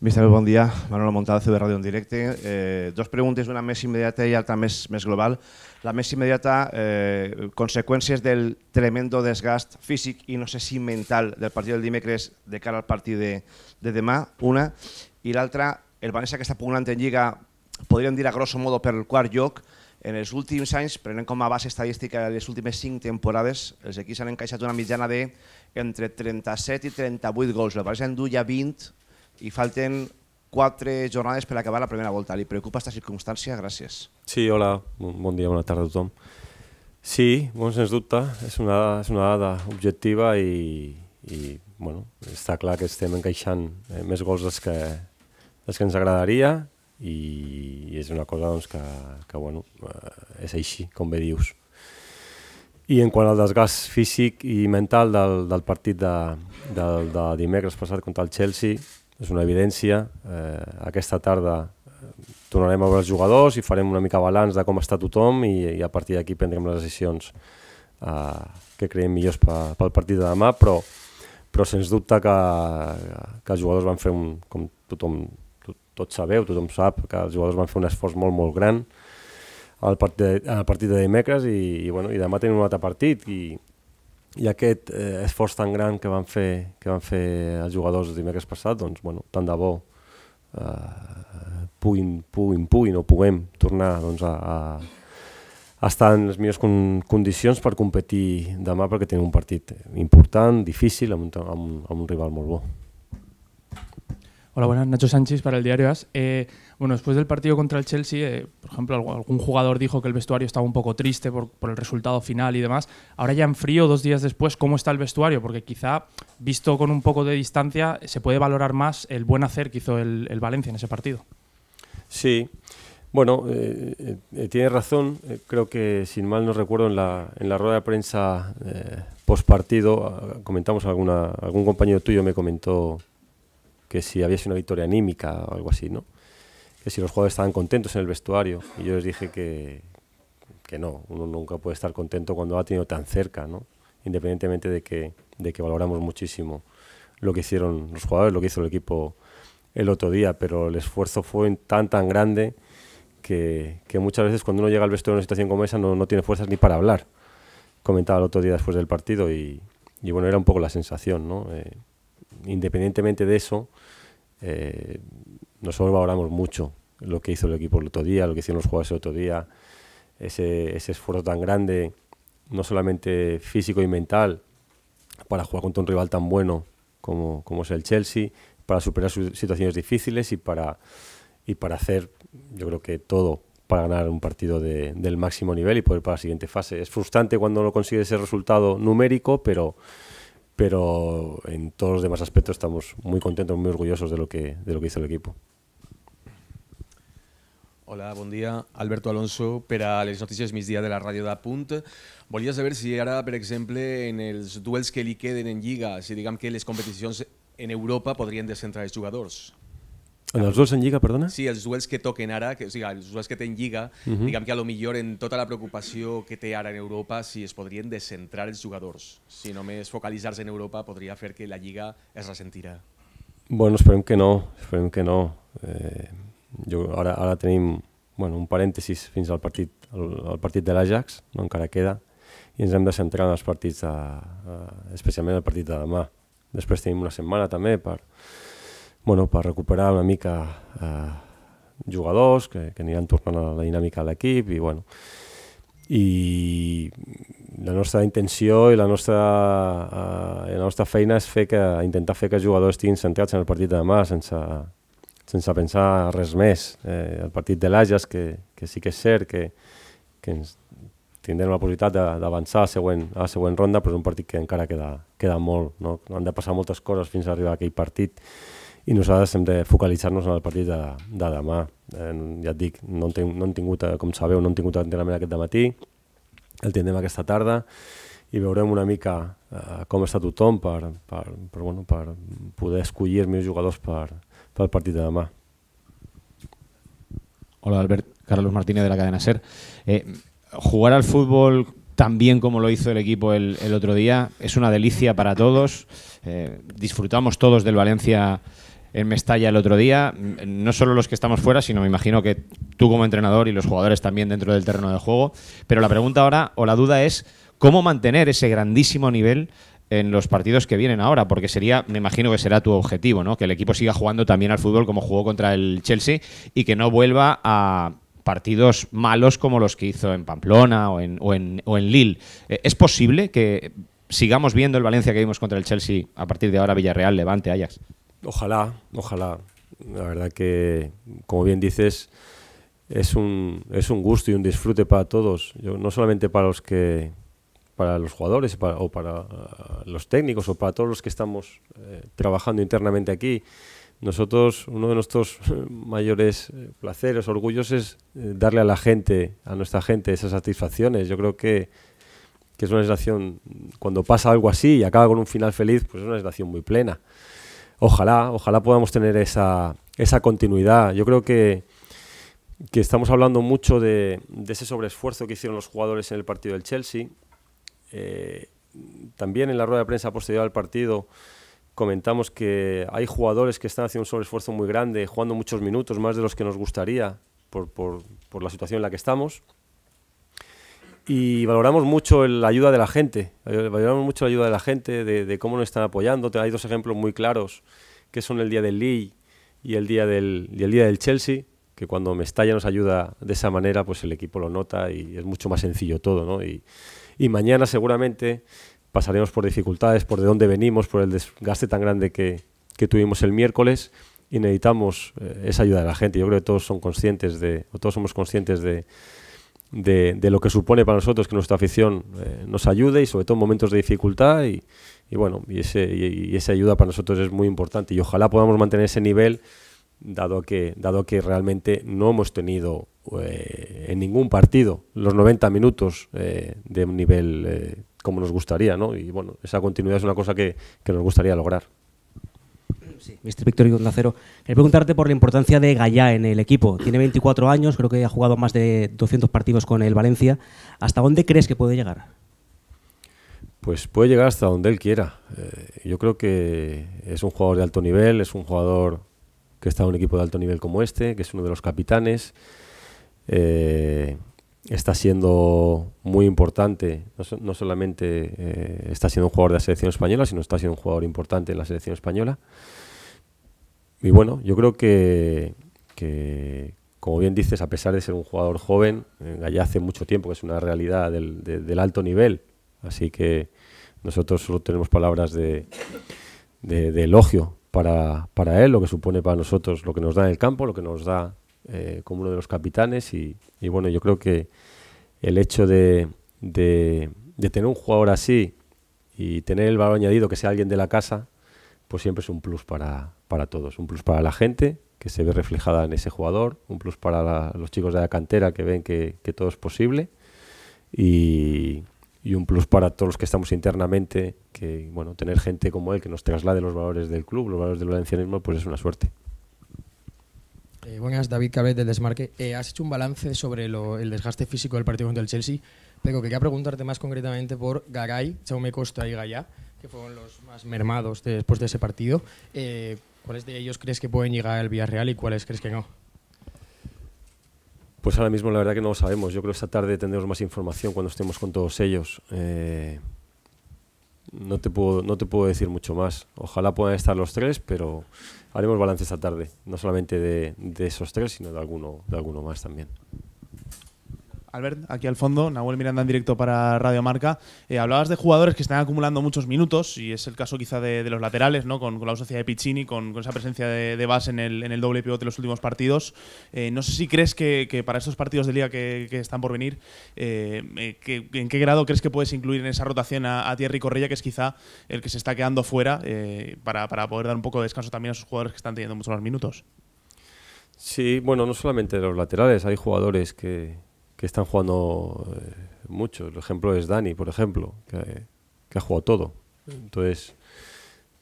Mister, bon dia. Manuel Montada, CB Ràdio en directe. Eh, dos preguntes, una més immediata i altra més, més global. La més immediata, eh, conseqüències del tremendo desgast físic i no sé si mental del partit del dimecres de cara al partit de, de demà, una. I l'altra, el València que està pugnant en Lliga, podríem dir a grosso modo per el quart lloc, en els últims anys, prenent com a base estadística les últimes 5 temporades, els equips han encaixat una mitjana de entre 37 i 38 gols. La València en duia ja 20 i falten quatre jornades per acabar la primera volta. Li preocupa aquesta circumstància? Gràcies. Sí, hola, bon dia, bona tarda a tothom. Sí, bon, sens dubte, és una, és una dada objectiva i, i bueno, està clar que estem encaixant eh, més gols dels que, dels que ens agradaria i, i és una cosa doncs, que, que bueno, eh, és així, com bé dius. I en quant al desgast físic i mental del, del partit de, del, de dimecres passat contra el Chelsea, és una evidència. Eh, aquesta tarda eh, tornarem a veure els jugadors i farem una mica balanç de com està tothom i, i a partir d'aquí prendrem les decisions eh, que creiem millors pel partit de demà, però, però sens dubte que, que els jugadors van fer un, com tothom tot, tot sabeu, tothom sap que els jugadors van fer un esforç molt molt gran al partit, al partit de dimecres i, i, bueno, i demà tenim un altre partit i, i aquest eh, esforç tan gran que van fer, que van fer els jugadors el dimecres passat, doncs, bueno, tant de bo eh, puguin, puguin, puguin o puguem tornar doncs, a, a estar en les millors con condicions per competir demà perquè tenim un partit important, difícil, amb un, amb un, amb un rival molt bo. Hola, buenas, Nacho Sánchez para el diario AS. Eh, Bueno, después del partido contra el Chelsea, eh, por ejemplo, algún jugador dijo que el vestuario estaba un poco triste por, el resultado final y demás. Ahora ya en frío, dos días después, ¿cómo está el vestuario? Porque quizá, visto con un poco de distancia, se puede valorar más el buen hacer que hizo el, Valencia en ese partido. Sí. Bueno, eh, eh, eh tiene razón. creo que, sin mal no recuerdo, en la, en la rueda de prensa post partido ah, comentamos alguna, algún compañero tuyo me comentó que si había sido una victoria anímica o algo así, ¿no? si los jugadores estaban contentos en el vestuario. Y yo les dije que, no, uno nunca puede estar contento cuando ha tenido tan cerca, ¿no? independientemente de que, de que valoramos muchísimo lo que hicieron los jugadores, lo que hizo el equipo el otro día, pero el esfuerzo fue tan, tan grande que, muchas veces cuando uno llega al vestuario en una situación como esa no, tiene fuerzas ni para hablar. Comentaba el otro día después del partido y, bueno, era un poco la sensación, ¿no? Eh, independientemente de eso, eh, nosotros valoramos mucho lo que hizo el equipo el otro día, lo que hicieron los jugadores el otro día, ese, ese esfuerzo tan grande, no solamente físico y mental, para jugar contra un rival tan bueno como, es el Chelsea, para superar sus situaciones difíciles y para, y para hacer, yo creo que todo para ganar un partido del máximo nivel y poder para la siguiente fase. Es frustrante cuando no consigues ese resultado numérico, pero, pero en todos los demás aspectos estamos muy contentos, muy orgullosos de lo que, de lo que hizo el equipo. Hola, bon dia. Alberto Alonso, per a les notícies migdia de la ràdio de Punt. Volia saber si ara, per exemple, en els duels que li queden en Lliga, si diguem que les competicions en Europa podrien descentrar els jugadors. En els duels en Lliga, perdona? Sí, els duels que toquen ara, que, o sigui, els duels que té en Lliga, uh mhm. -huh. diguem que a lo millor en tota la preocupació que té ara en Europa, si es podrien descentrar els jugadors. Si només focalitzar-se en Europa podria fer que la Lliga es ressentirà. Bueno, esperem que no, esperem que no. Eh, jo, ara, ara tenim bueno, un parèntesis fins al partit, el, el partit de l'Ajax, no encara queda, i ens hem de centrar en els partits, de, eh, especialment el partit de demà. Després tenim una setmana també per, bueno, per recuperar una mica eh, jugadors que, que aniran tornant a la dinàmica de l'equip i, bueno, i la nostra intenció i la nostra, uh, la nostra feina és fer que, intentar fer que els jugadors estiguin centrats en el partit de demà sense, sense pensar res més. Eh, el partit de l'Ages, que, que sí que és cert que, que ens tindrem la possibilitat d'avançar a, següent, a la següent ronda, però és un partit que encara queda, queda molt. No? Han de passar moltes coses fins a arribar a aquell partit i nosaltres hem de focalitzar-nos en el partit de, de demà. Eh, ja et dic, no, ten, no hem tingut, eh, com sabeu, no hem tingut entrenament aquest matí, el tindrem aquesta tarda i veurem una mica eh, com està tothom per, per, per, bueno, per poder escollir els meus jugadors per, partido de más. Hola Albert, Carlos Martínez de la cadena SER. Eh, jugar al fútbol tan bien como lo hizo el equipo el, otro día es una delicia para todos. Eh, disfrutamos todos del Valencia en Mestalla el otro día, no solo los que estamos fuera, sino me imagino que tú como entrenador y los jugadores también dentro del terreno de juego. Pero la pregunta ahora o la duda es cómo mantener ese grandísimo nivel en los partidos que vienen ahora, porque sería, me imagino que será tu objetivo, ¿no? Que el equipo siga jugando también al fútbol como jugó contra el Chelsea y que no vuelva a partidos malos como los que hizo en Pamplona o en, Lille. Eh, ¿Es posible que sigamos viendo el Valencia que vimos contra el Chelsea a partir de ahora Villarreal, Levante, Ajax? Ojalá, ojalá. La verdad que, como bien dices, es un, es un gusto y un disfrute para todos, no solamente para los que para los jugadores o para eh, los técnicos o para todos los que estamos eh, trabajando internamente aquí. Nosotros, uno de nuestros eh, mayores placeres, orgullos es darle a la gente, a nuestra gente, esas satisfacciones. Yo creo que, es una sensación, cuando pasa algo así y acaba con un final feliz, pues es una sensación muy plena. Ojalá, ojalá podamos tener esa, continuidad. Yo creo que, estamos hablando mucho de, de ese sobreesfuerzo que hicieron los jugadores en el partido del Chelsea eh, también en la rueda de prensa posterior al partido comentamos que hay jugadores que están haciendo un sobreesfuerzo muy grande, jugando muchos minutos, más de los que nos gustaría por, por, por la situación en la que estamos. Y valoramos mucho la ayuda de la gente, valoramos mucho la ayuda de la gente, de, cómo nos están apoyando. Hay dos ejemplos muy claros, que son el día del Lee y el día del, el día del Chelsea, que cuando Mestalla nos ayuda de esa manera, pues el equipo lo nota y es mucho más sencillo todo, ¿no? Y, y mañana seguramente pasaremos por dificultades, por de dónde venimos, por el desgaste tan grande que, tuvimos el miércoles y necesitamos eh, esa ayuda de la gente. Yo creo que todos son conscientes de, o todos somos conscientes de, de, lo que supone para nosotros que nuestra afición eh, nos ayude y sobre todo en momentos de dificultad y, bueno, y, y, esa ayuda para nosotros es muy importante y ojalá podamos mantener ese nivel dado que, dado que realmente no hemos tenido eh, en ningún partido los 90 minutos eh, de un nivel eh, como nos gustaría, ¿no? Y bueno, esa continuidad es una cosa que, nos gustaría lograr. Sí, Mr. y Lacero. preguntarte por la importancia de Gallá en el equipo. Tiene 24 años, creo que ha jugado más de 200 partidos con el Valencia. ¿Hasta dónde crees que puede llegar? Pues puede llegar hasta donde él quiera. yo creo que es un jugador de alto nivel, es un jugador que está en un equipo de alto nivel como este, que es uno de los capitanes. Eh, está siendo muy importante, no, solamente eh, está siendo un jugador de la selección española, sino está siendo un jugador importante en la selección española. Y bueno, yo creo que, como bien dices, a pesar de ser un jugador joven, eh, allá hace mucho tiempo que es una realidad del, alto nivel, así que nosotros solo tenemos palabras de, elogio para, para él, lo que supone para nosotros, lo que nos da en el campo, lo que nos da eh, como uno de los capitanes y, bueno, yo creo que el hecho de, tener un jugador así y tener el valor añadido que sea alguien de la casa, pues siempre es un plus para, para todos, un plus para la gente que se ve reflejada en ese jugador, un plus para los chicos de la cantera que ven que, todo es posible y, y un plus para todos los que estamos internamente, que bueno, tener gente como él que nos traslade los valores del club, los valores del valencianismo, pues es una suerte. Eh, buenas, David Cabez del Desmarque. Eh, has hecho un balance sobre el desgaste físico del partido contra el Chelsea, pero quería preguntarte más concretamente por Garay, Chaume Costa y Gaya, que fueron los más mermados después de ese partido. Eh, ¿Cuáles de ellos crees que pueden llegar al Villarreal y cuáles crees que no? Pues ahora mismo la verdad que no lo sabemos. Yo creo que esta tarde tendremos más información cuando estemos con todos ellos. no, te puedo, no te puedo decir mucho más. Ojalá puedan estar los tres, pero haremos balance esta tarde, no solamente de, de esos tres, sino de alguno, de alguno más también. Albert, aquí al fondo, Nahuel Miranda en directo para Radio Marca. Eh, hablabas de jugadores que están acumulando muchos minutos, y es el caso quizá de, los laterales, ¿no? Con, la ausencia de Piccini, con, esa presencia de, de Bas en el, en doble pivote de los últimos partidos. Eh, no sé si crees que, para estos partidos de liga que, están por venir, eh, ¿en qué grado crees que puedes incluir en esa rotación a, a Thierry Correa, que es quizá el que se está quedando fuera, para, poder dar un poco de descanso también a esos jugadores que están teniendo muchos más minutos? Sí, bueno, no solamente los laterales, hay jugadores que, que están jugando eh, mucho. El ejemplo es Dani, por ejemplo, que, ha jugado todo. Entonces,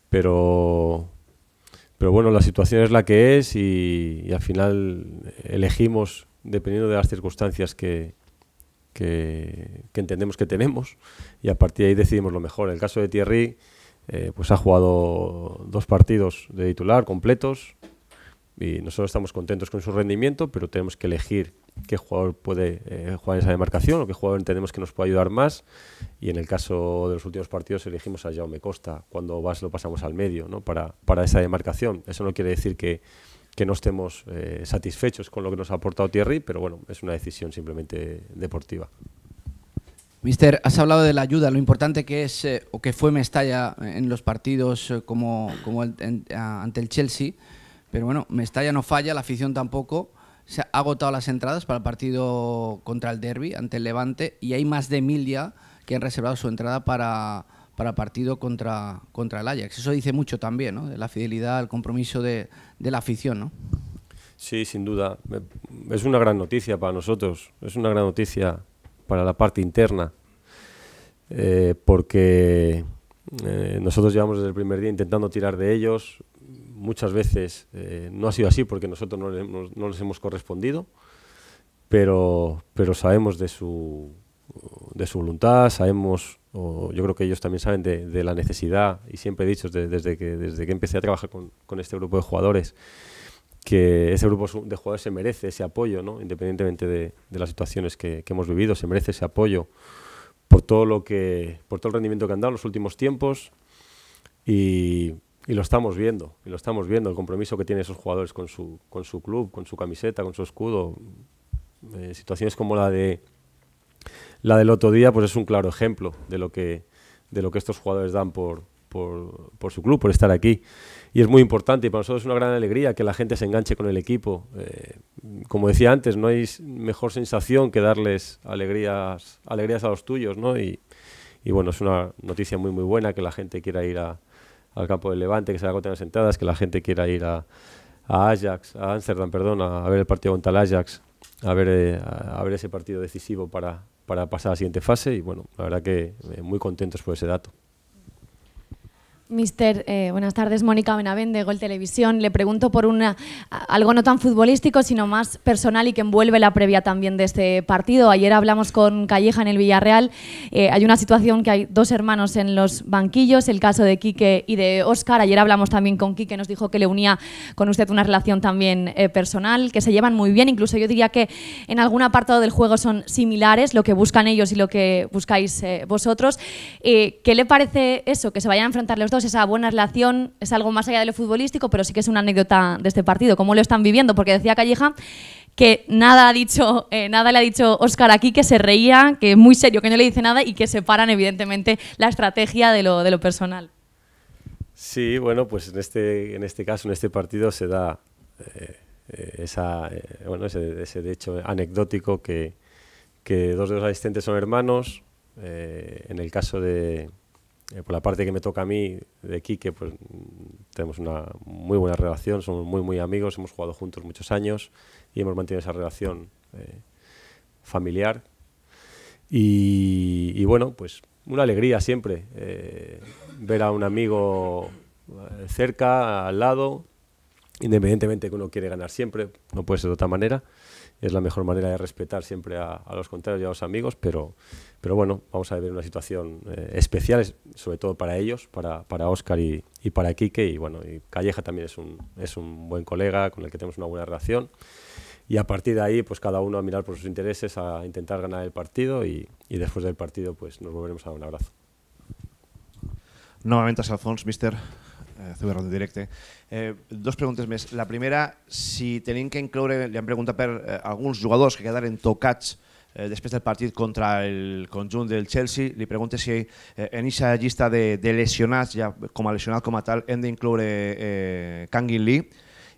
pero, pero bueno, la situación es la que es y, al final elegimos, dependiendo de las circunstancias que, entendemos que tenemos y a partir de ahí decidimos lo mejor. el caso de Thierry, eh, pues ha jugado dos partidos de titular completos y nosotros estamos contentos con su rendimiento, pero tenemos que elegir qué jugador puede eh, jugar en esa demarcación o qué jugador entendemos que nos puede ayudar más. Y en el caso de los últimos partidos elegimos a Jaume Costa, cuando vas lo pasamos al medio ¿no? para, esa demarcación. Eso no quiere decir que, no estemos eh, satisfechos con lo que nos ha aportado Thierry, pero bueno, es una decisión simplemente deportiva. Mister, has hablado de la ayuda, lo importante que es eh, o que fue Mestalla en los partidos como, como ante el Chelsea, pero bueno, Mestalla no falla, la afición tampoco se ha agotado las entradas para el partido contra el Derby ante el Levante y hay más de mil ya que han reservado su entrada para, para partido contra, contra el Ajax. Eso dice mucho también, ¿no? De la fidelidad, el compromiso de, de la afición, ¿no? Sí, sin duda. Eh, es una gran noticia para nosotros, es una gran noticia para la parte interna, eh, porque eh, nosotros llevamos desde el primer día intentando tirar de ellos, muchas veces eh, no ha sido así porque nosotros no, les hemos correspondido, pero, pero sabemos de su, de su voluntad, sabemos, yo creo que ellos también saben de, la necesidad, y siempre he dicho desde, que, desde que empecé a trabajar con, este grupo de jugadores, que ese grupo de jugadores se merece ese apoyo, ¿no? independientemente de, las situaciones que, hemos vivido, se merece ese apoyo por todo lo que por todo el rendimiento que han dado en los últimos tiempos y y lo estamos viendo, y lo estamos viendo, el compromiso que tienen esos jugadores con su, con su club, con su camiseta, con su escudo. Eh, situaciones como la de la del otro día, pues es un claro ejemplo de lo que, de lo que estos jugadores dan por, por, su club, por estar aquí. Y es muy importante, y para nosotros es una gran alegría que la gente se enganche con el equipo. Eh, como decía antes, no hay mejor sensación que darles alegrías, alegrías a los tuyos, ¿no? Y, y bueno, es una noticia muy muy buena que la gente quiera ir a, al campo del Levante, que se agoten las entradas, que la gente quiera ir a, Ajax, a Amsterdam, perdón, a, ver el partido contra el Ajax, a ver, eh, a, ver ese partido decisivo para, para pasar a la siguiente fase y bueno, la verdad que eh, muy contentos por ese dato. Mister, eh, buenas tardes, Mónica Benavente, Gol Televisión. Le pregunto por una, algo no tan futbolístico, sino más personal y que envuelve la previa también de este partido. Ayer hablamos con Calleja en el Villarreal. Eh, hay una situación que hay dos hermanos en los banquillos, el caso de Quique y de Óscar. Ayer hablamos también con Quique, nos dijo que le unía con usted una relación también eh, personal, que se llevan muy bien. Incluso yo diría que en algún apartado del juego son similares, lo que buscan ellos y lo que buscáis vosotros. ¿Qué le parece eso, que se vayan a enfrentar los dos? esa buena relación, es algo más allá de lo futbolístico, pero sí que es una anécdota de este partido, cómo lo están viviendo, porque decía Calleja que nada ha dicho, eh, nada le ha dicho Oscar aquí, que se reía, que es muy serio, que no le dice nada y que separan evidentemente la estrategia de lo, personal. Sí, bueno, pues en este, en este caso, en este partido se da eh, esa, eh, ese, hecho anecdótico que, que dos de los asistentes son hermanos. en el caso de, eh, por la parte que me toca a mí, de Quique, pues tenemos una muy buena relación, somos muy, muy amigos, hemos jugado juntos muchos años y hemos mantenido esa relación eh, familiar. Y, bueno, pues una alegría siempre eh, ver a un amigo cerca, al lado, independientemente que uno quiere ganar siempre, no puede ser de otra manera es la mejor manera de respetar siempre a, los contrarios y a los amigos, pero, pero bueno, vamos a vivir una situación eh, especial, sobre todo para ellos, para, para Oscar y, para Quique, y bueno, y Calleja también es un, es un buen colega con el que tenemos una buena relación, y a partir de ahí, pues cada uno a mirar por sus intereses, a intentar ganar el partido, y, y después del partido, pues nos volveremos a dar un abrazo. Nuevamente, Alfons, mister. eh, CB Rondo Directe. Eh, dos preguntes més. La primera, si tenim que incloure, li han preguntat per eh, alguns jugadors que quedaren tocats eh, després del partit contra el conjunt del Chelsea, li pregunte si eh, en aquesta llista de, de lesionats, ja com a lesionat com a tal, hem d'incloure eh, eh Kangin Lee.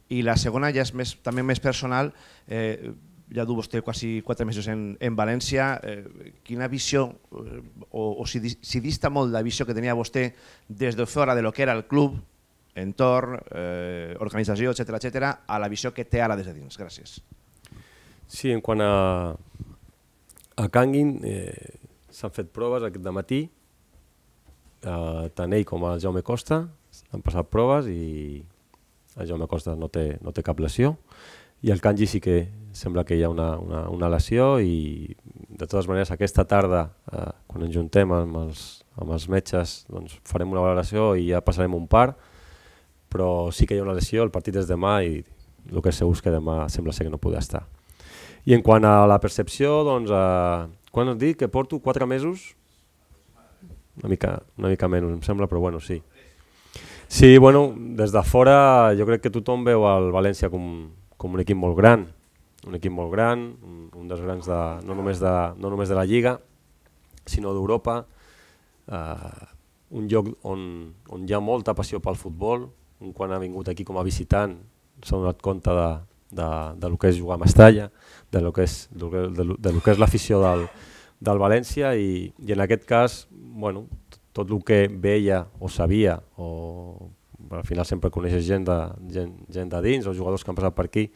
I la segona ja és més, també més personal. Eh, ja du vostè quasi quatre mesos en, en València, eh, quina visió, eh, o, o si, si dista molt la visió que tenia vostè des de fora de lo que era el club, entorn, eh, organització, etc etc, a la visió que té ara des de dins. Gràcies. Sí, en quant a, a Canguin, eh, s'han fet proves aquest de matí, eh, tant ell com el Jaume Costa, han passat proves i el Jaume Costa no té, no té cap lesió, i el Kanji sí que sembla que hi ha una, una, una lesió i de totes maneres aquesta tarda, eh, quan ens juntem amb els, amb els metges, doncs farem una valoració i ja passarem un par, però sí que hi ha una lesió, el partit és demà i el que se segur és que demà sembla ser que no podrà estar. I en quant a la percepció, doncs, eh, quan et dic que porto 4 mesos, una mica, una mica menys, em sembla, però bueno, sí. Sí, bueno, des de fora jo crec que tothom veu el València com, com un equip molt gran, un equip molt gran, un, un dels grans de, no, només de, no només de la Lliga, sinó d'Europa, eh, un lloc on, on hi ha molta passió pel futbol, un quan ha vingut aquí com a visitant s'ha donat compte de, de, de lo que és jugar a Mestalla, de lo que és, de, de, de lo que és l'afició del, del València i, i en aquest cas, bueno, tot el que veia o sabia o al final sempre coneixes gent de, gent, gent de dins o jugadors que han passat per aquí,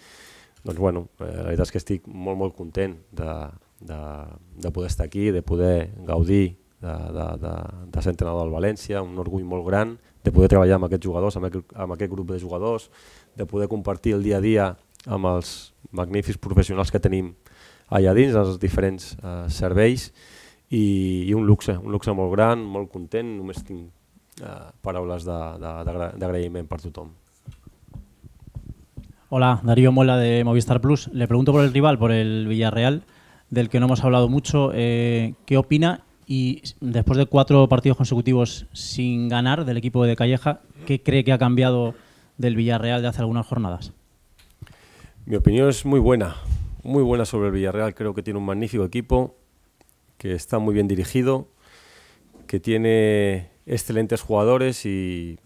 doncs bueno, eh, la veritat és que estic molt molt content de, de, de poder estar aquí, de poder gaudir de, de, de, de ser entrenador del València, un orgull molt gran, de poder treballar amb aquests jugadors, amb aquest, amb aquest grup de jugadors, de poder compartir el dia a dia amb els magnífics professionals que tenim allà dins, els diferents eh, serveis, i, i un luxe, un luxe molt gran, molt content, només tinc Eh, de de d'agraïment per tothom. Hola, Darío Mola de Movistar Plus. Le pregunto por el rival, por el Villarreal, del que no hemos hablado mucho. Eh, ¿Qué opina? Y después de cuatro partidos consecutivos sin ganar del equipo de Calleja, ¿qué cree que ha cambiado del Villarreal de hace algunas jornadas? Mi opinión es muy buena, muy buena sobre el Villarreal. Creo que tiene un magnífico equipo, que está muy bien dirigido, que tiene excelentes jugadores y,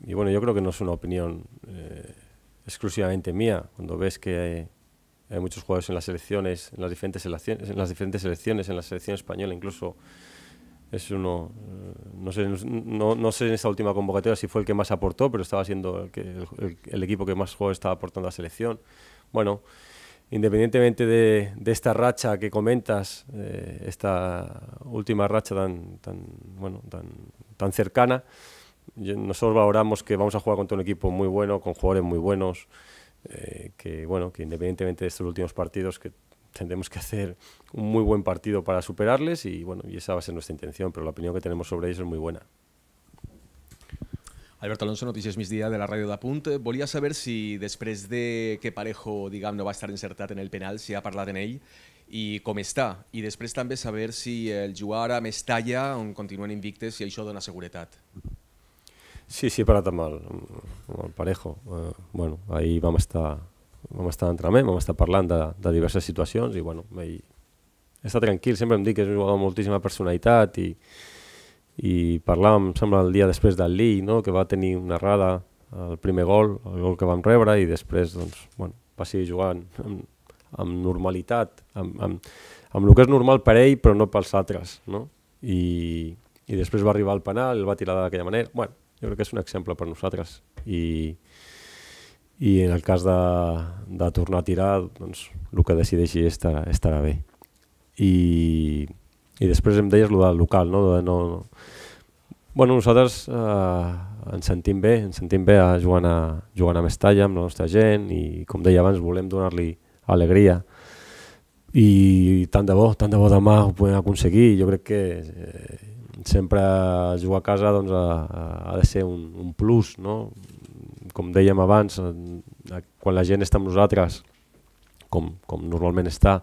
bueno, yo creo que no es una opinión eh, exclusivamente mía. Cuando ves que hay, muchos jugadores en las selecciones, en las diferentes selecciones, en las diferentes selecciones, en la selección española incluso es uno, eh, no sé, no, sé en esta última convocatoria si fue el que más aportó, pero estaba siendo el, que, el, equipo que más juego estaba aportando a la selección. Bueno, independientemente de, esta racha que comentas, eh, esta última racha tan, tan, bueno, tan tan cercana. Nosotros valoramos que vamos a jugar contra un equipo muy bueno, con jugadores muy buenos, eh, que bueno, que independientemente de estos últimos partidos, que tendremos que hacer un muy buen partido para superarles y bueno, y esa va a ser nuestra intención, pero la opinión que tenemos sobre ellos es muy buena. Alberto Alonso, Noticias mis días de la radio de Volía a saber si después de que Parejo, digamos, no va estar insertado en el penal, si ha parlat en ell i com està. I després també saber si el Juara, Mestalla, on continuen invictes, i això dona seguretat. Sí, sí, he parat amb el, amb el Parejo. Eh, bueno, ahir vam estar, vam estar en entrenament, vam estar parlant de, de diverses situacions i bueno, ell està tranquil, sempre em dic que és un jugador amb moltíssima personalitat i, i parlàvem, em sembla, el dia després del Lee, no? que va tenir una errada el primer gol, el gol que vam rebre i després doncs, bueno, va seguir jugant amb, amb normalitat, amb, amb, amb el que és normal per ell però no pels altres, no? I, i després va arribar al penal, el va tirar d'aquella manera. Bueno, jo crec que és un exemple per nosaltres i, i en el cas de, de tornar a tirar, doncs el que decideixi estarà, estarà bé. I, i després em deies el del local, no? De no, no. Bueno, nosaltres eh, ens sentim bé, ens sentim bé a jugant, a, jugant a Mestalla amb la nostra gent i com deia abans volem donar-li alegria. I tant de bo, tant de bo demà ho podem aconseguir. Jo crec que eh, sempre jugar a casa doncs, ha, ha de ser un, un plus, no? Com dèiem abans, eh, quan la gent està amb nosaltres, com, com normalment està,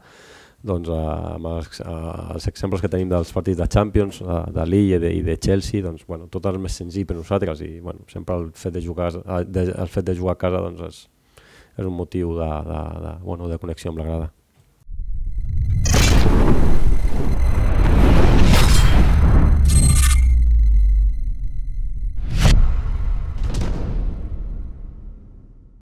doncs, amb els, els exemples que tenim dels partits de Champions, de Lille i de, i de Chelsea, doncs, bueno, tot és més senzill per nosaltres i bueno, sempre el fet de jugar, de, el fet de jugar a casa doncs, és, és un motiu de, de, de, bueno, de connexió amb la grada.